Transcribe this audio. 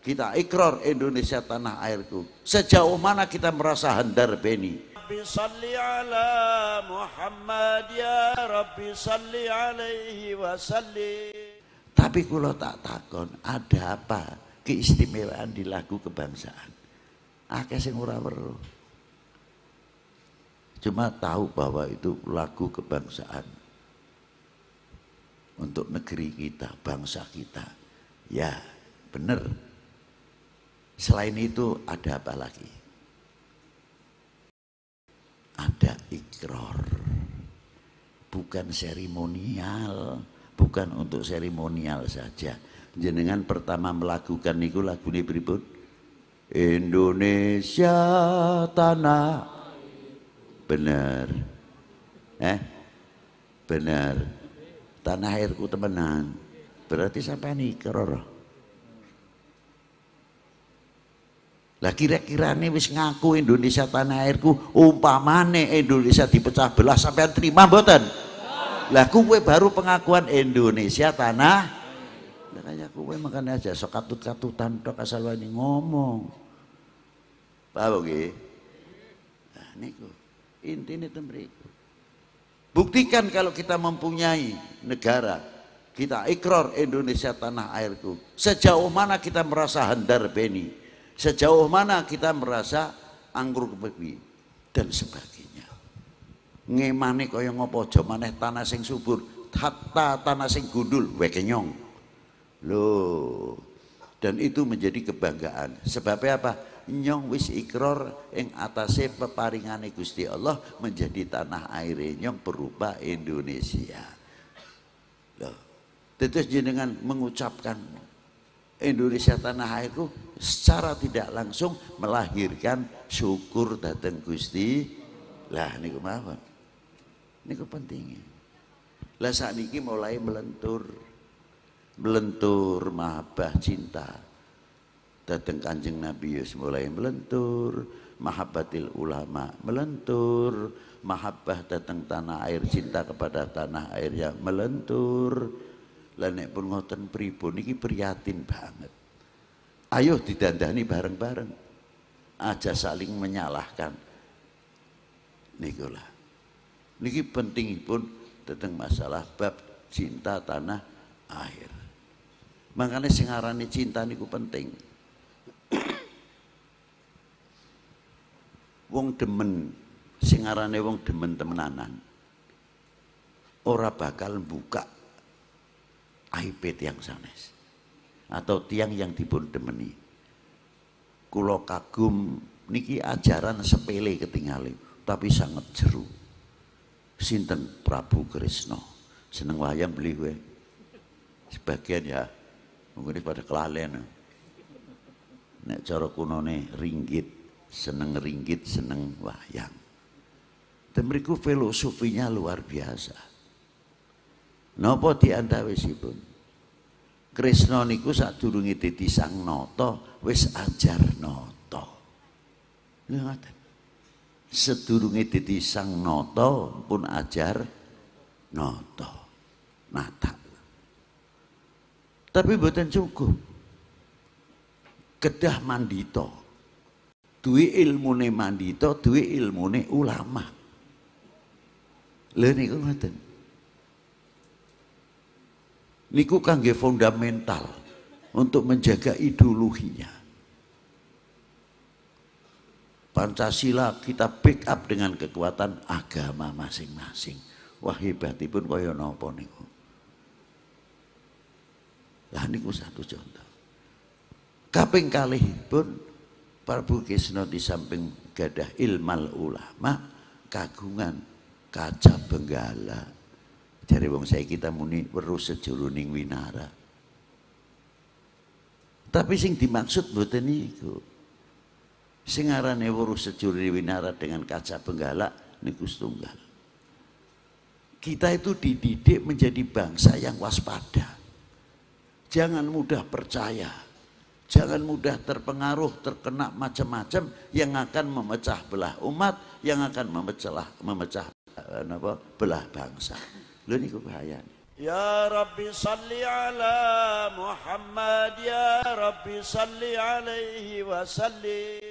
kita ikrar Indonesia tanah airku sejauh mana kita merasa handar Beni Rabbi salli ala Muhammad ya Rabbi salli alaihi wa tapi kalau tak takon ada apa keistimewaan di lagu kebangsaan akhirnya sing ora cuma tahu bahwa itu lagu kebangsaan untuk negeri kita, bangsa kita. Ya, benar. Selain itu ada apa lagi? Ada ikrar. Bukan seremonial, bukan untuk seremonial saja. Jenengan pertama melakukan niku lagu ini berikut. Indonesia tanah benar, eh benar. tanah airku temenan berarti sampai ini ikror? Lah kira kira nih wis ngaku Indonesia tanah airku, umpamane Indonesia dipecah belah sampai terima mboten? Lah kuwe baru pengakuan Indonesia tanah lah kaya kowe makan aja sok katut-katutan tok asal wani ngomong. Paham nggih? Nah niku intine temriku. Buktikan kalau kita mempunyai negara, kita ikrar Indonesia tanah airku. Sejauh mana kita merasa hendar beni? Sejauh mana kita merasa anggur kepepi dan sebagainya. Ngemane kaya ngopo aja maneh tanah sing subur, hatta tanah sing gundul wekenyong, Loh. Dan itu menjadi kebanggaan. Sebabnya apa? Nyong wis ikror ing atase peparingane Gusti Allah menjadi tanah air nyong berupa Indonesia. Loh. Tetes jenengan mengucapkan Indonesia tanah airku secara tidak langsung melahirkan syukur datang Gusti lah niku mawon ini pentingnya lah saat niki mulai melentur melentur mahabbah cinta datang kanjeng Nabi Yus mulai melentur mahabbatil ulama melentur mahabbah datang tanah air cinta kepada tanah air yang melentur lah nek pun ngoten pribun iki prihatin banget. Ayo didandani bareng-bareng. Aja saling menyalahkan. Nikulah. Niki penting pun tentang masalah bab cinta tanah air. Makanya singarani cinta niku penting. wong demen singarane wong demen temenanan. Ora bakal buka aibe tiang sanes atau tiang yang dipun demeni kulo kagum niki ajaran sepele ketinggalan tapi sangat jeru sinten Prabu Krisno seneng wayang beli gue sebagian ya mungkin pada kelalen nek cara kuno kunone ringgit seneng ringgit seneng wayang dan filosofinya luar biasa Napa diantawisipun? Krishna niku sadurunge dadi Sang noto wis ajar Nata. Lha ngoten. Sedurunge dadi Sang Nata pun ajar noto, Nata. Tapi boten cukup. Kedah mandito. Duwe ilmune mandito, duwe ilmune ulama. Lha niku ngoten niku kangge fundamental untuk menjaga ideologinya. Pancasila kita pick up dengan kekuatan agama masing-masing. Wah hebatipun kaya napa niku. Lah niku satu contoh. Kaping kalih pun Prabu Kisno di samping gadah ilmal ulama kagungan kaca benggala dari wong saya kita muni weruh sejuruning winara. Tapi sing dimaksud buat ini, Sing arane weruh sejuruning winara dengan kaca penggalak niku setunggal. Kita itu dididik menjadi bangsa yang waspada. Jangan mudah percaya. Jangan mudah terpengaruh, terkena macam-macam yang akan memecah belah umat, yang akan memecah, memecah eh, apa, belah bangsa. Lho ini bahaya. Ya Rabbi salli ala Muhammad ya Rabbi salli alaihi wa sallim